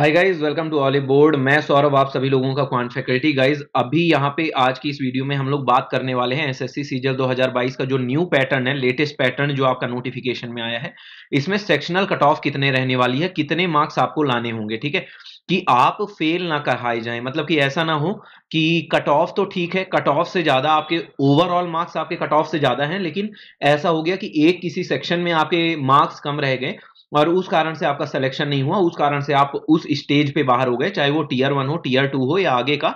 hi guys welcome to all board मैं सौरभ आप सभी लोगों का क्वांट फैकल्टी गाइस अभी यहाँ पे आज की इस वीडियो में हम लोग बात करने वाले हैं एसएससी सीजल 2022 का जो न्यू पैटर्न है लेटेस्ट पैटर्न जो आपका नोटिफिकेशन में आया है इसमें सेक्शनल कट ऑफ कितने रहने वाली है कितने मार्क्स आपको लाने होंगे ठीक है कि आप फेल ना कराए जाए मतलब कि ऐसा ना हो कि कट ऑफ तो ठीक है कट ऑफ से ज्यादा आपके ओवरऑल मार्क्स आपके कट ऑफ से ज्यादा हैं लेकिन ऐसा हो गया कि एक किसी सेक्शन में आपके मार्क्स कम रह गए और उस कारण से आपका सिलेक्शन नहीं हुआ उस कारण से आप उस स्टेज पे बाहर हो गए चाहे वो टीयर वन हो टीयर टू हो या आगे का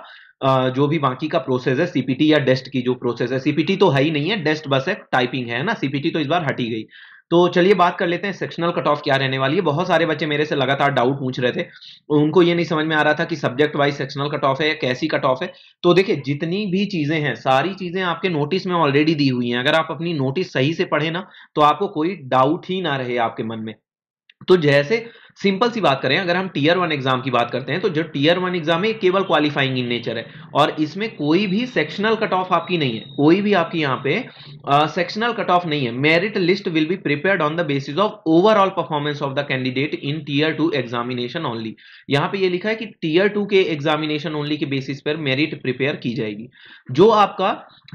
जो भी बाकी का प्रोसेस है सीपीटी या डेस्ट की जो प्रोसेस है सीपीटी तो है ही नहीं है डेस्ट बस है टाइपिंग है ना सीपीटी तो इस बार हटी गई तो चलिए बात कर लेते हैं सेक्शनल कट ऑफ क्या रहने वाली है बहुत सारे बच्चे मेरे से लगातार डाउट पूछ रहे थे उनको ये नहीं समझ में आ रहा था कि subject wise sectional cut off है या कैसी कट ऑफ है तो देखिए जितनी भी चीजें हैं सारी चीजें आपके नोटिस में ऑलरेडी दी हुई हैं अगर आप अपनी नोटिस सही से पढ़े ना तो आपको कोई डाउट ही ना रहे आपके मन में तो जैसे सिंपल सी बात करें अगर हम टीयर वन एग्जाम की बात करते हैं तो जो टीयर वन एग्जाम है केवल क्वालिफाइंग इन नेचर है और इसमें कोई भी सेक्शनल कट ऑफ आपकी नहीं है कोई भी आपकी यहाँ पे सेक्शनल कट ऑफ नहीं है merit list will be prepared on the basis of overall performance of the candidate in tier two examination only यहाँ पे ये लिखा है कि टीयर टू के एग्जामिनेशन ओनली के बेसिस पर मेरिट प्रिपेयर की जाएगी जो आपका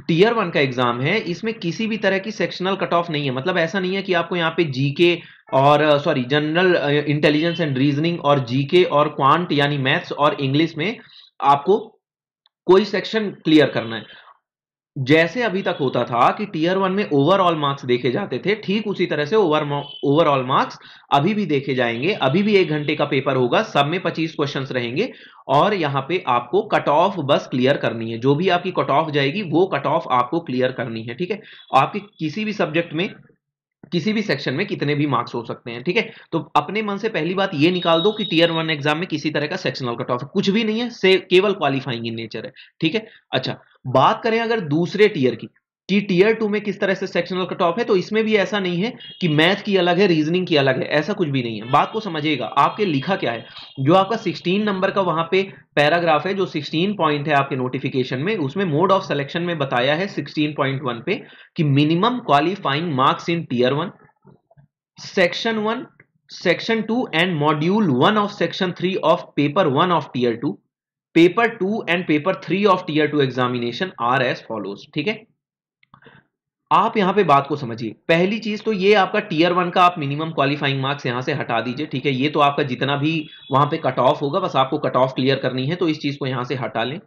टीयर वन का एग्जाम है इसमें किसी भी तरह की सेक्शनल कट ऑफ नहीं है मतलब ऐसा नहीं है कि आपको यहाँ पे जी के और sorry general intelligence and reasoning और जीके और क्वांट यानी मैथ्स और इंग्लिश में आपको कोई सेक्शन क्लियर करना है जैसे अभी तक होता था कि टीयर वन में ओवरऑल मार्क्स देखे जाते थे ठीक उसी तरह से ओवर ओवरऑल मार्क्स अभी भी देखे जाएंगे अभी भी एक घंटे का पेपर होगा सब में 25 क्वेश्चंस रहेंगे और यहाँ पे आपको कट ऑफ बस क्लियर करनी है जो भी आपकी कट ऑफ जाएगी वो कट ऑफ आपको क्लियर करनी है ठीक है आपके किसी भी सब्जेक्ट में किसी भी सेक्शन में कितने भी मार्क्स हो सकते हैं ठीक है तो अपने मन से पहली बात ये निकाल दो कि टीयर वन एग्जाम में किसी तरह का सेक्शनल कट ऑफ कुछ भी नहीं है से केवल क्वालिफाइंग इन नेचर है ठीक है अच्छा बात करें अगर दूसरे टीयर की कि टीयर टू में किस तरह से सेक्शनल कट ऑफ है तो इसमें भी ऐसा नहीं है कि मैथ की अलग है रीजनिंग की अलग है ऐसा कुछ भी नहीं है बात को समझिएगा आपके लिखा क्या है जो आपका 16 नंबर का वहां पे पैराग्राफ है जो 16 पॉइंट है आपके नोटिफिकेशन में उसमें मोड ऑफ सिलेक्शन में बताया है सिक्सटीन पे कि minimum qualifying marks in tier one section one section two and module one of section three of paper one of tier two paper two and paper three of tier two examination are as follows ठीक है आप यहां पे बात को समझिए पहली चीज तो ये आपका टीयर वन का आप मिनिमम क्वालिफाइंग मार्क्स यहां से हटा दीजिए ठीक है ये तो आपका जितना भी वहां पे कट ऑफ होगा बस आपको कट ऑफ क्लियर करनी है तो इस चीज को यहां से हटा लें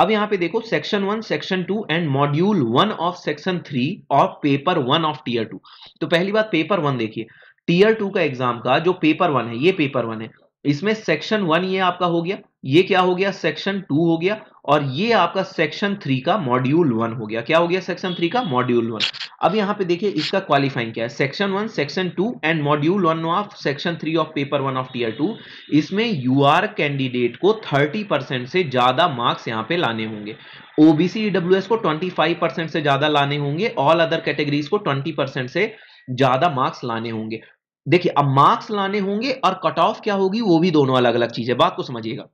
अब यहां पे देखो section one section two and module one of section three और paper one of tier two तो पहली बात पेपर वन देखिए टीयर टू का एग्जाम का जो पेपर वन है ये पेपर वन है इसमें सेक्शन वन ये आपका हो गया ये क्या हो गया सेक्शन टू हो गया और ये आपका सेक्शन थ्री का मॉड्यूल वन हो गया क्या हो गया सेक्शन थ्री का मॉड्यूल वन अब यहाँ पे देखिए इसका क्वालिफाइंग क्या है section one section two and module one of section three of paper one of tier two इसमें यू आर कैंडिडेट को थर्टी परसेंट से ज्यादा मार्क्स यहाँ पे लाने होंगे ओबीसी ईडब्ल्यू e को ट्वेंटी फाइव परसेंट से ज्यादा लाने होंगे ऑल अदर कैटेगरीज को ट्वेंटी परसेंट से ज्यादा मार्क्स लाने होंगे देखिए अब मार्क्स लाने होंगे और कट ऑफ क्या होगी वो भी दोनों अलग अलग चीज है बात को समझिएगा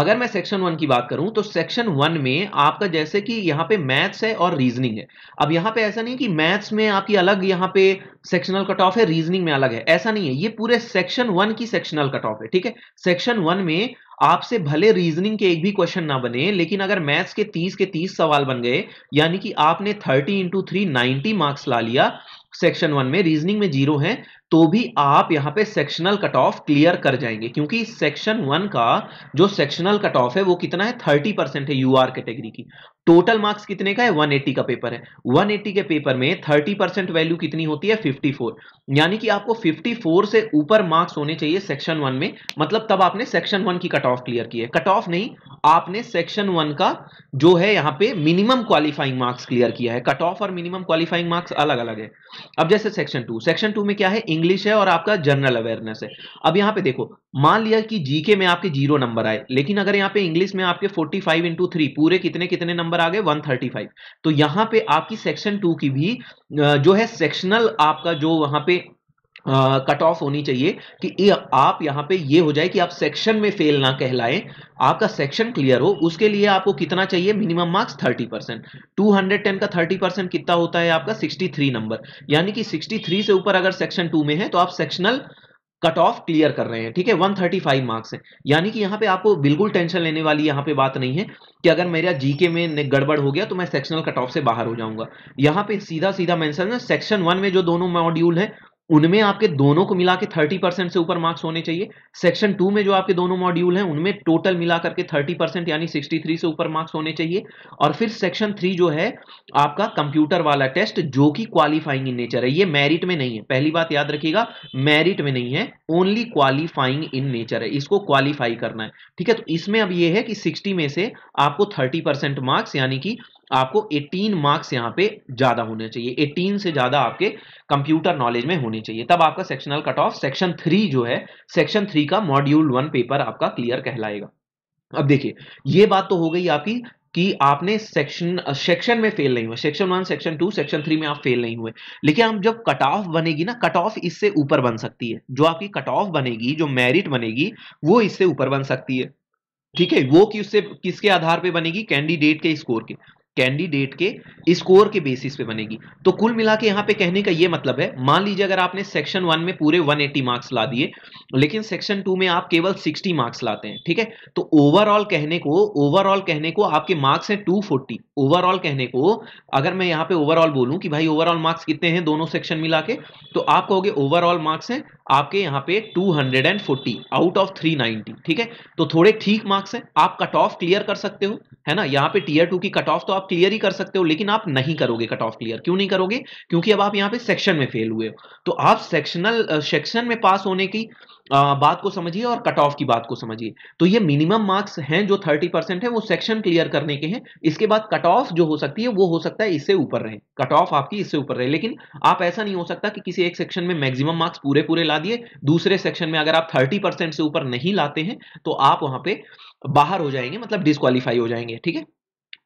अगर मैं सेक्शन वन की बात करूं तो सेक्शन वन में आपका जैसे कि यहाँ पे मैथ्स है और रीजनिंग है अब यहाँ पे ऐसा नहीं कि मैथ्स में आपकी अलग यहाँ पे सेक्शनल कट ऑफ है रीजनिंग में अलग है ऐसा नहीं है ये पूरे सेक्शन वन की सेक्शनल कट ऑफ है ठीक है सेक्शन वन में आपसे भले रीजनिंग के एक भी क्वेश्चन ना बने लेकिन अगर मैथ्स के तीस के तीस सवाल बन गए यानी कि आपने थर्टी इंटू थ्री मार्क्स ला लिया सेक्शन वन में रीजनिंग में जीरो है तो भी आप यहां पे सेक्शनल कट ऑफ क्लियर कर जाएंगे क्योंकि सेक्शन वन का जो सेक्शनल कट ऑफ है वो कितना है थर्टी परसेंट है यू आर कैटेगरी की टोटल मार्क्स कितने का है 180 का पेपर है 180 के पेपर में 30 परसेंट वैल्यू कितनी होती है 54 यानी कि आपको 54 से ऊपर मार्क्स होने चाहिए सेक्शन वन में मतलब तब आपने सेक्शन वन की कट ऑफ क्लियर की है कट ऑफ नहीं आपने सेक्शन वन का जो है यहाँ पे मिनिमम क्वालिफाइंग मार्क्स क्लियर किया है कट ऑफ और मिनिमम क्वालिफाइंग मार्क्स अलग अलग है अब जैसे सेक्शन टू सेक्शन टू में क्या है इंग्लिश है और आपका जनरल अवेयरनेस है अब यहाँ पे देखो मान लिया कि जीके में आपके जीरो नंबर आए लेकिन अगर यहाँ पे इंग्लिश में आपके 45 फाइव इंटू थ्री पूरे कितने कितने नंबर आ गए 135 तो यहाँ पे आपकी सेक्शन टू की भी जो है सेक्शनल आपका जो वहां पे कट ऑफ होनी चाहिए कि ए, आप यहाँ पे ये हो जाए कि आप सेक्शन में फेल ना कहलाएं आपका सेक्शन क्लियर हो उसके लिए आपको कितना चाहिए मिनिमम मार्क्स 30 परसेंट टू का 30 परसेंट कितना होता है आपका 63 नंबर यानी कि 63 से ऊपर अगर सेक्शन टू में है तो आप सेक्शनल कट ऑफ क्लियर कर रहे हैं ठीक है 135 मार्क्स है यानी कि यहाँ पे आपको बिल्कुल टेंशन लेने वाली यहाँ पे बात नहीं है कि अगर मेरा जीके में गड़बड़ हो गया तो मैं सेक्शनल कट ऑफ से बाहर हो जाऊंगा यहाँ पे सीधा सीधा मैं सेक्शन वन में जो दोनों मॉड्यूल है उनमें आपके दोनों को मिला के थर्टी परसेंट से ऊपर मार्क्स होने चाहिए सेक्शन टू में जो आपके दोनों मॉड्यूल हैं उनमें टोटल मिला करके थर्टी परसेंट यानी सिक्सटी थ्री से ऊपर मार्क्स होने चाहिए और फिर सेक्शन थ्री जो है आपका कंप्यूटर वाला टेस्ट जो कि क्वालिफाइंग इन नेचर है ये मेरिट में नहीं है पहली बात याद रखिएगा मेरिट में नहीं है ओनली क्वालिफाइंग इन नेचर है इसको क्वालिफाई करना है ठीक है तो इसमें अब ये है कि सिक्सटी में से आपको थर्टी मार्क्स यानी कि आपको 18 मार्क्स यहाँ पे ज़्यादा होने चाहिए 18 से ज़्यादा आपके कंप्यूटर नॉलेज में होने चाहिए तब आपका sectional cut off section three जो है सेक्शन थ्री का मॉड्यूल वन पेपर आपका क्लियर कहलाएगा अब देखिए ये बात तो हो गई आपकी कि आपने सेक्शन सेक्शन में फेल नहीं हुए section one section two section three में आप फेल नहीं हुए लेकिन आप जब कट ऑफ बनेगी ना कट ऑफ इससे ऊपर बन सकती है जो आपकी कट ऑफ बनेगी जो मेरिट बनेगी वो इससे ऊपर बन सकती है ठीक है वो कि उससे किसके आधार पे बनेगी कैंडिडेट के स्कोर के कैंडिडेट के स्कोर के बेसिस पे बनेगी तो कुल मिला के यहाँ पे कहने का ये मतलब है मान लीजिए अगर आपने सेक्शन वन में पूरे 180 मार्क्स ला दिए लेकिन सेक्शन टू में आप केवल 60 मार्क्स लाते हैं ठीक है तो ओवरऑल कहने को ओवरऑल कहने को आपके मार्क्स हैं 240 ओवरऑल कहने को अगर मैं यहाँ पे ओवरऑल बोलूँ कि भाई ओवरऑल मार्क्स कितने हैं दोनों सेक्शन मिला के तो आप कहोगे ओवरऑल मार्क्स हैं आपके यहाँ पे 240 आउट ऑफ 390 ठीक है तो थोड़े ठीक मार्क्स हैं आप कट ऑफ क्लियर कर सकते हो है ना यहाँ पे टीयर टू की कट ऑफ तो आप क्लियर ही कर सकते हो लेकिन आप नहीं करोगे कट ऑफ क्लियर क्यों नहीं करोगे क्योंकि अब आप यहाँ पे सेक्शन में फेल हुए हो तो आप सेक्शनल सेक्शन में पास होने की आ, बात को समझिए और कट ऑफ की बात को समझिए तो ये मिनिमम मार्क्स हैं जो थर्टी परसेंट है वो सेक्शन क्लियर करने के हैं इसके बाद कट ऑफ जो हो सकती है वो हो सकता है इससे ऊपर रहे कट ऑफ आपकी इससे ऊपर रहे लेकिन आप ऐसा नहीं हो सकता कि किसी एक सेक्शन में मैक्सिमम मार्क्स पूरे पूरे ला दिए दूसरे सेक्शन में अगर आप थर्टी परसेंट से ऊपर नहीं लाते हैं तो आप वहां पर बाहर हो जाएंगे मतलब डिस्कालीफाई हो जाएंगे ठीक है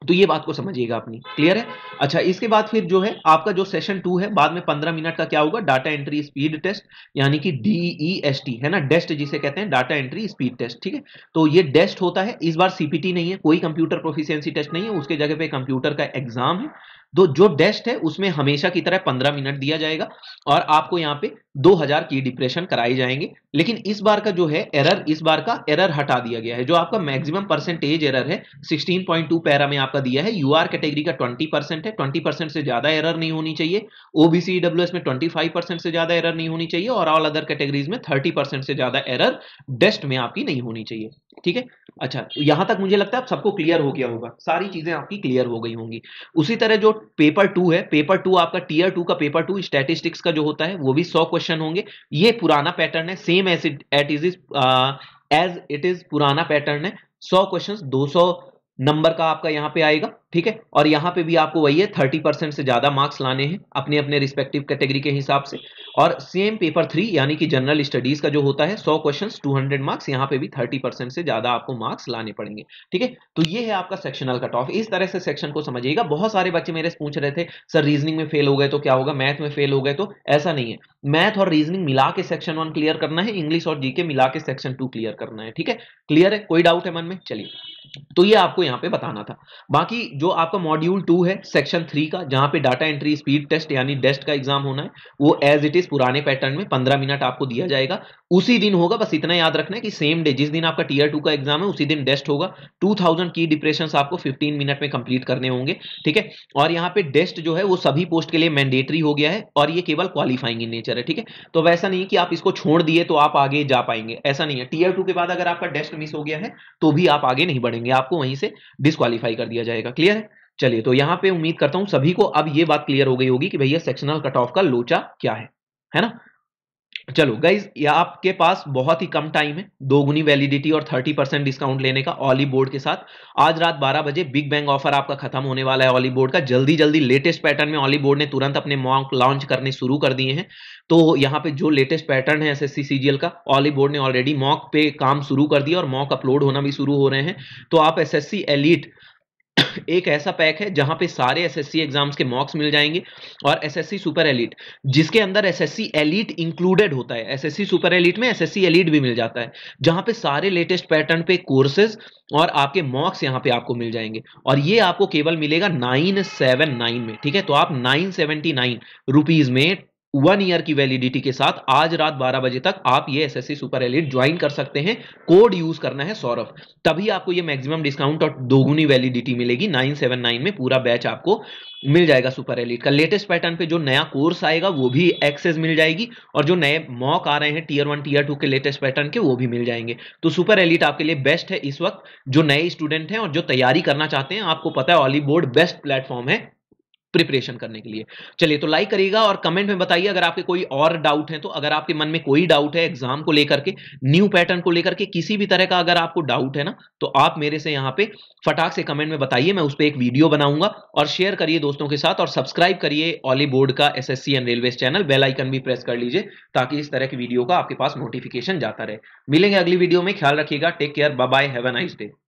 तो ये बात को समझिएगा अपनी क्लियर है अच्छा इसके बाद फिर जो है आपका जो सेशन टू है बाद में पंद्रह मिनट का क्या होगा डाटा एंट्री स्पीड टेस्ट यानी कि डीई एस टी है ना डेस्ट जिसे कहते हैं डाटा एंट्री स्पीड टेस्ट ठीक है तो ये डेस्ट होता है इस बार सीपीटी नहीं है कोई कंप्यूटर प्रोफिशियंसी टेस्ट नहीं है उसके जगह पे कंप्यूटर का एग्जाम है दो जो डेस्ट है उसमें हमेशा की तरह पंद्रह मिनट दिया जाएगा और आपको यहाँ पे दो हजार की डिप्रेशन कराई जाएंगे लेकिन इस बार का जो है एरर इस बार का एरर हटा दिया गया है जो आपका मैक्सिमम परसेंटेज एरर है 16.2 पैरा में आपका दिया है यू आर कैटेगरी का 20 परसेंट है 20 परसेंट से ज्यादा एरर नहीं होनी चाहिए ओबीसी डब्ल्यू e में 25 परसेंट से ज्यादा एरर नहीं होनी चाहिए और ऑल अदर कैटेगरीज में 30 परसेंट से ज्यादा एरर डेस्ट में आपकी नहीं होनी चाहिए ठीक है अच्छा यहां तक मुझे लगता है आप सबको क्लियर हो गया होगा सारी चीज़ें आपकी क्लियर हो गई होंगी उसी तरह जो पेपर टू है पेपर टू आपका टीयर टू का पेपर टू स्टैटिस्टिक्स का जो होता है वो भी सौ क्वेश्चन होंगे ये पुराना पैटर्न है same as it at is as it is पुराना पैटर्न है सौ क्वेश्चन दो सौ नंबर का आपका यहाँ पे आएगा ठीक है और यहाँ पे भी आपको वही है थर्टी परसेंट से ज़्यादा मार्क्स लाने हैं अपने अपने रिस्पेक्टिव कैटेगरी के हिसाब से और सेम पेपर थ्री यानी कि जनरल स्टडीज़ का जो होता है सौ क्वेश्चन टू हंड्रेड मार्क्स यहाँ पे भी थर्टी परसेंट से ज़्यादा आपको मार्क्स लाने पड़ेंगे ठीक है तो ये है आपका सेक्शनल कट ऑफ इस तरह से सेक्शन को समझिएगा बहुत सारे बच्चे मेरे से पूछ रहे थे सर रीजनिंग में फेल हो गए तो क्या होगा मैथ में फेल हो गए तो ऐसा नहीं है मैथ और रीजनिंग मिला के सेक्शन वन क्लियर करना है इंग्लिश और जीके मिला के सेक्शन टू क्लियर करना है ठीक है क्लियर है कोई डाउट है मन में चलिए तो ये आपको यहाँ पे बताना था बाकी जो आपका मॉड्यूल टू है सेक्शन थ्री का जहां पे डाटा एंट्री स्पीड टेस्ट यानी डेस्ट का एग्जाम होना है वो एज इट इज पुराने पैटर्न में पंद्रह मिनट आपको दिया जाएगा उसी दिन होगा बस इतना याद रखना है कि सेम डे जिस दिन आपका टीयर टू का एग्जाम है उसी दिन डेस्ट होगा टू थाउजेंड की डिप्रेशन आपको फिफ्टीन मिनट में कंप्लीट करने होंगे ठीक है और यहाँ पे डेस्ट जो है वो सभी पोस्ट के लिए मैंडेटरी हो गया है और ये केवल क्वालिफाइंग इन नेचर है ठीक है तो वैसा नहीं कि आप इसको छोड़ दिए तो आप आगे जा पाएंगे ऐसा नहीं है टीयर टू के बाद अगर आपका डेस्ट मिस हो गया है तो भी आप आगे नहीं बढ़ेंगे आपको वहीं से डिस्कालीफाई कर दिया जाएगा क्लियर क्लियर है चलिए तो यहां पे उम्मीद करता हूं सभी को अब ये बात क्लियर हो गई होगी कि भैया सेक्शनल कट ऑफ का लोचा क्या है है ना चलो गाइज ये आपके पास बहुत ही कम टाइम है दोगुनी वैलिडिटी और 30 परसेंट डिस्काउंट लेने का ऑली बोर्ड के साथ आज रात 12 बजे बिग बैंग ऑफर आपका खत्म होने वाला है ऑली बोर्ड का जल्दी जल्दी लेटेस्ट पैटर्न में ऑली बोर्ड ने तुरंत अपने मॉक लॉन्च करने शुरू कर दिए हैं तो यहाँ पे जो लेटेस्ट पैटर्न है एस एस का ऑली बोर्ड ने ऑलरेडी मॉक पे काम शुरू कर दिया और मॉक अपलोड होना भी शुरू हो रहे हैं तो आप एस एस एक ऐसा पैक है जहां पे सारे एसएससी एग्जाम्स के मॉक्स मिल जाएंगे और एसएससी सुपर एलिट जिसके अंदर एसएससी एलिट इंक्लूडेड होता है एसएससी सुपर एलिट में एसएससी एलिट भी मिल जाता है जहां पे सारे लेटेस्ट पैटर्न पे कोर्सेज और आपके मॉक्स यहाँ पे आपको मिल जाएंगे और ये आपको केवल मिलेगा नाइन सेवन नाइन में ठीक है तो आप नाइन सेवेंटी नाइन रुपीज में वन ईयर की वैलिडिटी के साथ आज रात 12 बजे तक आप ये सी सुपर एलिट ज्वाइन कर सकते हैं कोड यूज करना है सौरभ तभी आपको ये मैक्सिमम डिस्काउंट और दोगुनी वैलिडिटी मिलेगी 979 में पूरा बैच आपको मिल जाएगा सुपर एलिट का लेटेस्ट पैटर्न पे जो नया कोर्स आएगा वो भी एक्सेस मिल जाएगी और जो नए मॉक आ रहे हैं टीयर वन टीयर टू के लेटेस्ट पैटर्न के वो भी मिल जाएंगे तो सुपर एलिट आपके लिए बेस्ट है इस वक्त जो नए स्टूडेंट हैं और जो तैयारी करना चाहते हैं आपको पता है ऑली बोर्ड बेस्ट प्लेटफॉर्म है प्रिपरेशन करने के लिए चलिए तो लाइक करिएगा और कमेंट में बताइए अगर आपके कोई और डाउट है तो अगर आपके मन में कोई डाउट है एग्जाम को लेकर के न्यू पैटर्न को लेकर के किसी भी तरह का अगर आपको डाउट है ना तो आप मेरे से यहाँ पे फटाक से कमेंट में बताइए मैं उस पर एक वीडियो बनाऊंगा और शेयर करिए दोस्तों के साथ और सब्सक्राइब करिए ऑली बोर्ड का S S C and railway channel bell icon भी प्रेस कर लीजिए ताकि इस तरह की वीडियो का आपके पास नोटिफिकेशन जाता रहे मिलेंगे अगली वीडियो में ख्याल रखिएगा take care bye have a nice day